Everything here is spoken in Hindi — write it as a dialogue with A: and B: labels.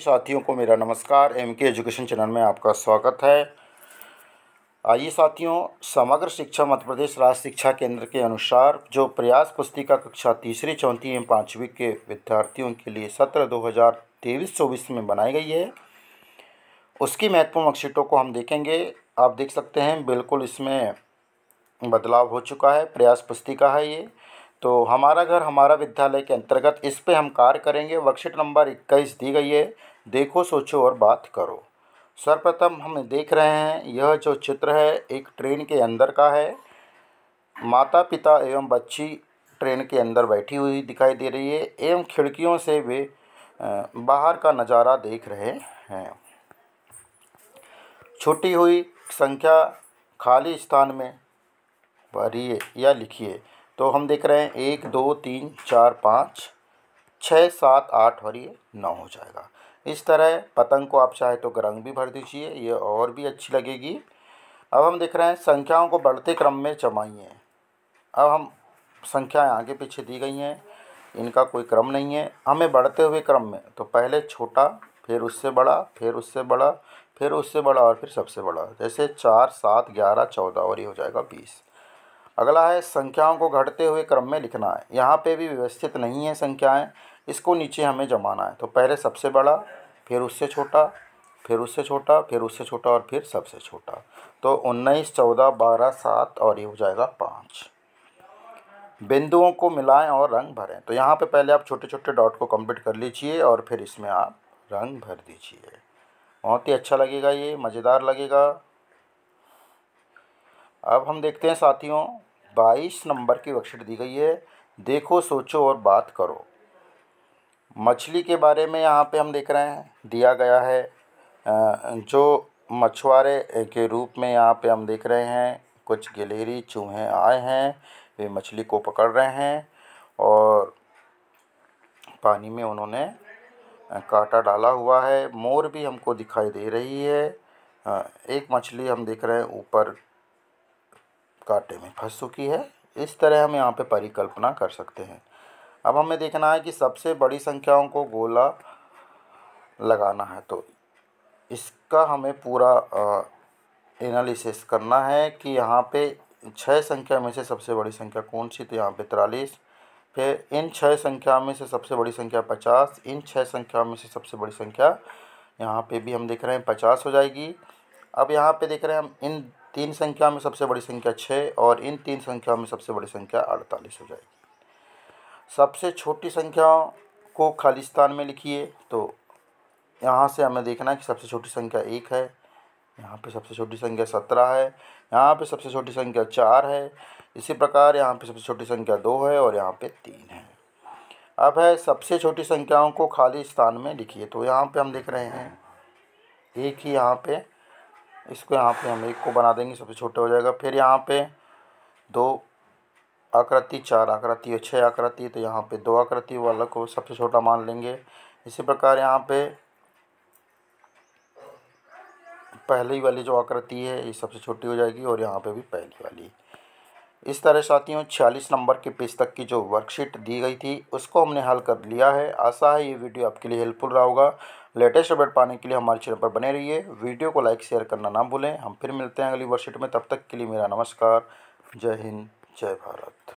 A: साथियों को मेरा नमस्कार एम के एजुकेशन चैनल में आपका स्वागत है आइए साथियों समग्र शिक्षा मध्य प्रदेश राज्य शिक्षा केंद्र के अनुसार जो प्रयास पुस्तिका कक्षा तीसरी चौथी एवं पाँचवीं के विद्यार्थियों के लिए सत्र दो हज़ार तेईस चौबीस में बनाई गई है उसकी महत्वपूर्ण वर्कशीटों को हम देखेंगे आप देख सकते हैं बिल्कुल इसमें बदलाव हो चुका है प्रयास पुस्तिका है ये तो हमारा घर हमारा विद्यालय के अंतर्गत इस पर हम कार्य करेंगे वर्कशीट नंबर इक्कीस दी गई है देखो सोचो और बात करो सर्वप्रथम हम देख रहे हैं यह जो चित्र है एक ट्रेन के अंदर का है माता पिता एवं बच्ची ट्रेन के अंदर बैठी हुई दिखाई दे रही है एवं खिड़कियों से वे बाहर का नज़ारा देख रहे हैं छुट्टी हुई संख्या खाली स्थान में भरिए या लिखिए तो हम देख रहे हैं एक दो तीन चार पाँच छः सात आठ और ये नौ हो जाएगा इस तरह पतंग को आप चाहे तो रंग भी भर दीजिए ये और भी अच्छी लगेगी अब हम देख रहे हैं संख्याओं को बढ़ते क्रम में जमाइए अब हम संख्याएं आगे पीछे दी गई हैं इनका कोई क्रम नहीं है हमें बढ़ते हुए क्रम में तो पहले छोटा फिर उससे बड़ा फिर उससे बड़ा फिर उससे बड़ा और फिर सबसे बड़ा जैसे चार सात ग्यारह चौदह और ये हो जाएगा बीस अगला है संख्याओं को घटते हुए क्रम में लिखना है यहाँ पे भी व्यवस्थित नहीं है संख्याएं इसको नीचे हमें जमाना है तो पहले सबसे बड़ा फिर उससे छोटा फिर उससे छोटा फिर उससे छोटा और फिर सबसे छोटा तो उन्नीस चौदह बारह सात और ये हो जाएगा पाँच बिंदुओं को मिलाएं और रंग भरें तो यहाँ पे पहले आप छोटे छोटे डॉट को कंप्लीट कर लीजिए और फिर इसमें आप रंग भर दीजिए बहुत ही अच्छा लगेगा ये मज़ेदार लगेगा अब हम देखते हैं साथियों बाईस नंबर की वर्कशीट दी गई है देखो सोचो और बात करो मछली के बारे में यहाँ पे हम देख रहे हैं दिया गया है जो मछुआरे के रूप में यहाँ पे हम देख रहे हैं कुछ गिलेरी चूहे आए हैं वे मछली को पकड़ रहे हैं और पानी में उन्होंने कांटा डाला हुआ है मोर भी हमको दिखाई दे रही है एक मछली हम देख रहे हैं ऊपर कांटे में फंस चुकी है इस तरह हम यहाँ पे परिकल्पना कर सकते हैं अब हमें देखना है कि सबसे बड़ी संख्याओं को गोला लगाना है तो इसका हमें पूरा एनालिसिस करना है कि यहाँ पे छः संख्या में से सबसे बड़ी संख्या कौन सी तो यहाँ पे तिरालीस फिर इन छः संख्या में से सबसे बड़ी संख्या पचास इन छः संख्या में से सबसे बड़ी संख्या यहाँ पे भी हम देख रहे हैं पचास हो जाएगी अब यहाँ पे देख रहे हैं हम इन तीन संख्या में सबसे बड़ी संख्या छः और इन तीन संख्याओं में सबसे बड़ी संख्या अड़तालीस हो जाएगी सबसे छोटी संख्याओं को खाली स्थान में लिखिए तो यहाँ से हमें देखना है कि सबसे छोटी संख्या एक है यहाँ पे सबसे छोटी संख्या सत्रह है यहाँ पे सबसे छोटी संख्या चार है इसी प्रकार यहाँ पे सबसे छोटी संख्या दो है और यहाँ पे तीन है अब है सबसे छोटी संख्याओं को खाली स्थान में लिखिए तो यहाँ पे हम देख रहे हैं एक ही यहाँ पे इसको यहाँ पे हम एक को बना देंगे सबसे छोटा हो जाएगा फिर यहाँ पे दो आकृति चार आकृति और छः आकृति तो यहाँ पे दो आकृति वाला को सबसे छोटा मान लेंगे इसी प्रकार यहाँ पे पहली वाली जो आकृति है ये सबसे छोटी हो जाएगी और यहाँ पे भी पहली वाली इस तरह साथियों छियालीस नंबर के पेज तक की जो वर्कशीट दी गई थी उसको हमने हल कर लिया है आशा है ये वीडियो आपके लिए हेल्पफुल रहा होगा लेटेस्ट अपडेट पाने के लिए हमारे चैनल पर बने रहिए वीडियो को लाइक शेयर करना ना भूलें हम फिर मिलते हैं अगली वर्कशीट में तब तक के लिए मेरा नमस्कार जय हिंद जय भारत